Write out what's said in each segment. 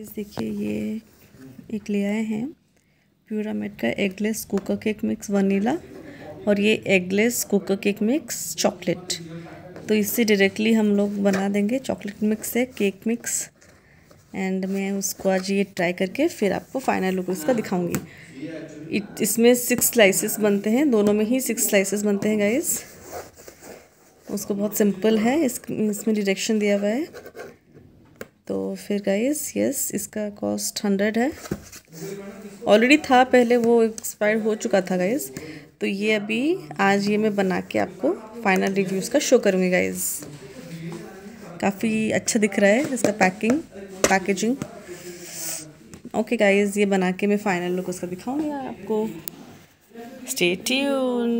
इस देखिए ये एक ले आए हैं प्यूरामेट का eggless cooker cake mix vanilla और ये eggless cooker cake mix chocolate तो इससे डायरेक्टली हम लोग बना देंगे चॉकलेट मिक्स है केक मिक्स एंड मैं उसको आज ये ट्राई करके फिर आपको फाइनल लुक इसका दिखाऊंगी इट इसमें सिक्स स्लाइसेस बनते हैं दोनों में ही सिक्स स्लाइसेस बनते हैं गाइस उसको बहुत सिंपल है इस इसमें डिरेक्शन दिया हुआ है तो फिर गाइस यस इसका कॉस्ट हंड्रेड है ऑलरेडी था पहले वो एक्सपायर हो चुका था गाइस तो ये अभी आज ये मैं बना के आपको फाइनल रिव्यूज़ का शो करूँगी गाइस काफ़ी अच्छा दिख रहा है इसका पैकिंग पैकेजिंग ओके गाइस ये बना के मैं फाइनल लुक उसका दिखाऊंगी आपको स्टेट्यून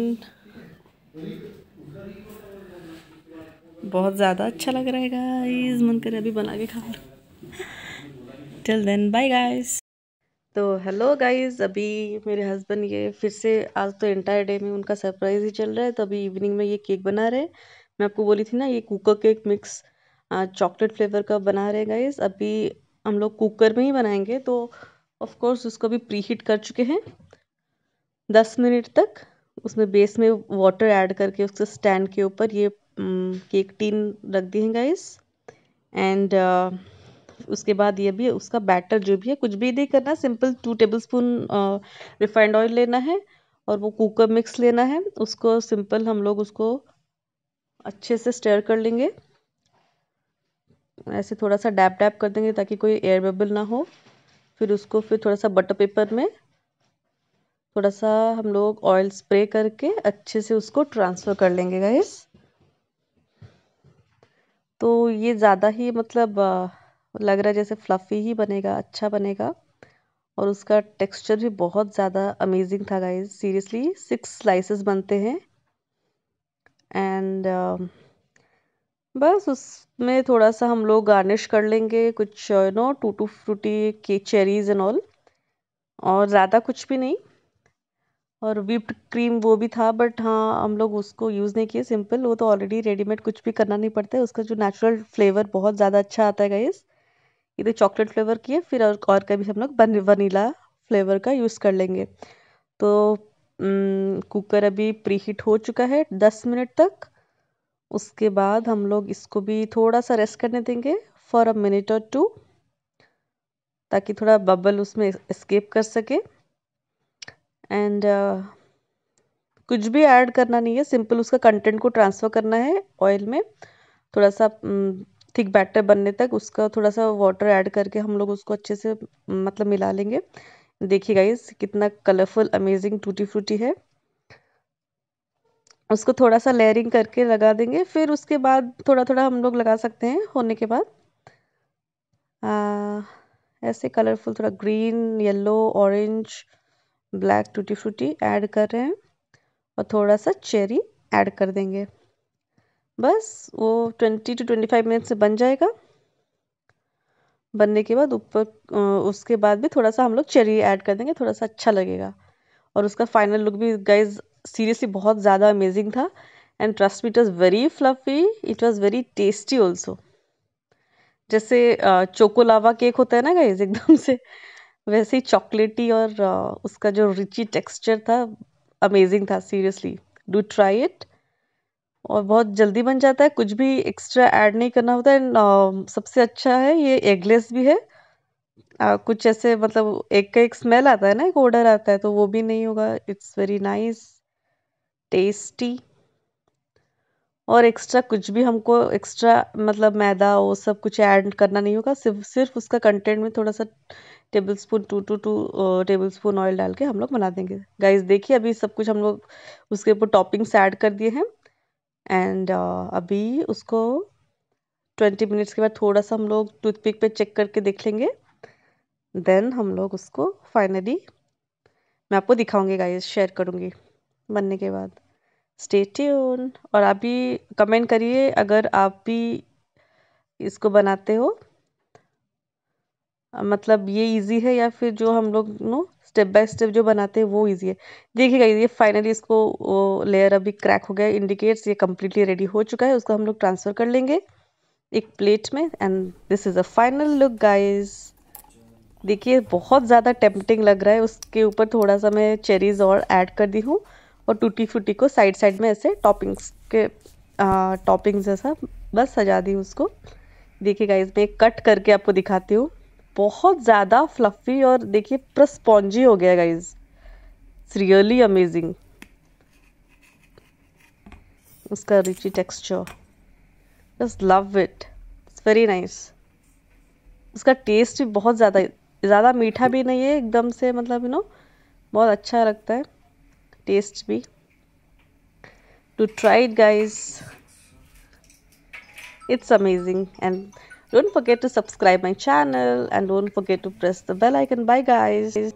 बहुत ज़्यादा अच्छा लग रहा है गाइस मन करे अभी बना के खा लो टिल देन बाय गाइस तो हेलो गाइस अभी मेरे हस्बैंड ये फिर से आज तो एंटायर डे में उनका सरप्राइज ही चल रहा है तो अभी इवनिंग में ये केक बना रहे हैं मैं आपको बोली थी ना ये cooker cake mix chocolate flavour का बना रहे हैं गाइस अभी हम लोग कुकर में ही बनाएंगे तो ऑफ कोर्स उसको भी प्री हीट कर चुके हैं दस मिनट तक उसमें बेस में वाटर ऐड करके उसके स्टैंड के ऊपर ये केक टीन रख दी है गाइस एंड uh, उसके बाद ये भी उसका बैटर जो भी है कुछ भी नहीं करना simple two tablespoon refined oil लेना है और वो कुकर मिक्स लेना है उसको सिंपल हम लोग उसको अच्छे से स्टेयर कर लेंगे ऐसे थोड़ा सा डैप डैप कर देंगे ताकि कोई एयर बबल ना हो फिर उसको फिर थोड़ा सा बटर पेपर में थोड़ा सा हम लोग ऑयल स्प्रे करके अच्छे से उसको ट्रांसफ़र कर लेंगे गाइस तो ये ज़्यादा ही मतलब लग रहा है जैसे फ्लफ़ी ही बनेगा अच्छा बनेगा और उसका टेक्सचर भी बहुत ज़्यादा अमेजिंग था गाइज सीरियसली सिक्स स्लाइसेस बनते हैं एंड बस उसमें थोड़ा सा हम लोग गार्निश कर लेंगे कुछ यू नो टूटू फ्रूटी के चेरीज एंड ऑल और ज़्यादा कुछ भी नहीं और विप्ड क्रीम वो भी था बट हाँ हम लोग उसको यूज़ नहीं किए सिंपल वो तो ऑलरेडी रेडीमेड कुछ भी करना नहीं पड़ता है उसका जो नेचुरल फ्लेवर बहुत ज़्यादा अच्छा आता है गाइस ये तो चॉकलेट फ्लेवर की है फिर और, और कभी हम लोग वनीला फ्लेवर का यूज़ कर लेंगे तो कुकर अभी प्री हीट हो चुका है दस मिनट तक उसके बाद हम लोग इसको भी थोड़ा सा रेस्ट करने देंगे फॉर अ मिनट और टू ताकि थोड़ा बबल उसमें एस्केप कर सके एंड uh, कुछ भी ऐड करना नहीं है सिंपल उसका कंटेंट को ट्रांसफ़र करना है ऑयल में थोड़ा सा थिक mm, बैटर बनने तक उसका थोड़ा सा वाटर ऐड करके हम लोग उसको अच्छे से mm, मतलब मिला लेंगे देखिए गाइस कितना कलरफुल अमेजिंग टूटी फ्रूटी है उसको थोड़ा सा लेयरिंग करके लगा देंगे फिर उसके बाद थोड़ा थोड़ा हम लोग लगा सकते हैं होने के बाद आ, ऐसे कलरफुल थोड़ा green yellow orange black tutti frutti add कर रहे हैं और थोड़ा सा चेरी ऐड कर देंगे बस वो twenty two twenty five minute से बन जाएगा बनने के बाद ऊपर उसके बाद भी थोड़ा सा हम लोग चेरी ऐड कर देंगे थोड़ा सा अच्छा लगेगा और उसका फाइनल लुक भी गाइज सीरियसली बहुत ज़्यादा अमेजिंग था and trust me it was very fluffy it was very tasty also जैसे चोकोलावा केक होता है ना गाइज एकदम से वैसे ही चॉकलेटी और उसका जो रिची टेक्सचर था अमेजिंग था सीरियसली डू ट्राई इट और बहुत जल्दी बन जाता है कुछ भी एक्स्ट्रा ऐड नहीं करना होता एंड uh, सबसे अच्छा है ये एगलेस भी है uh, कुछ ऐसे मतलब एक का एक स्मेल आता है ना एक ऑर्डर आता है तो वो भी नहीं होगा इट्स वेरी नाइस टेस्टी और एक्स्ट्रा कुछ भी हमको एक्स्ट्रा मतलब मैदा वो सब कुछ ऐड करना नहीं होगा सिर्फ सिर्फ उसका कंटेंट में थोड़ा सा tablespoon two two two tablespoon oil डाल के हम लोग बना देंगे गाइस देखिए अभी सब कुछ हम लोग उसके ऊपर टॉपिंग्स ऐड कर दिए हैं एंड uh, अभी उसको ट्वेंटी मिनट्स के बाद थोड़ा सा हम लोग टूथपिक पे चेक करके देख लेंगे देन हम लोग उसको फाइनली मैं आपको दिखाऊंगी गाइस शेयर करूँगी बनने के बाद स्टेटी और आप भी कमेंट करिए अगर आप भी इसको बनाते हो मतलब ये इजी है या फिर जो हम लोग नो स्टेप बाय स्टेप जो बनाते हैं वो इजी है देखिएगा ये फाइनली इसको लेयर अभी क्रैक हो गया इंडिकेट्स ये कम्प्लीटली रेडी हो चुका है उसको हम लोग ट्रांसफ़र कर लेंगे एक प्लेट में and this is a final look guys देखिए बहुत ज़्यादा टेम्पटिंग लग रहा है उसके ऊपर थोड़ा सा मैं चेरीज़ और ऐड कर दी हूँ और टूटी फूटी को साइड साइड में ऐसे टॉपिंग्स के टॉपिंग्स जैसा बस सजा दी उसको देखिए गाइज मैं कट करके आपको दिखाती हूँ बहुत ज़्यादा फ्लफ़ी और देखिए प्रस्पॉन्जी स्पॉन्जी हो गया गाइज इट्स रियली अमेजिंग उसका rich texture just love it it's very nice उसका टेस्ट भी बहुत ज़्यादा ज़्यादा मीठा भी नहीं है एकदम से मतलब यू नो बहुत अच्छा लगता है टेस्ट भी to try it guys it's amazing and Don't forget to subscribe my channel and don't forget to press the bell icon. Bye guys.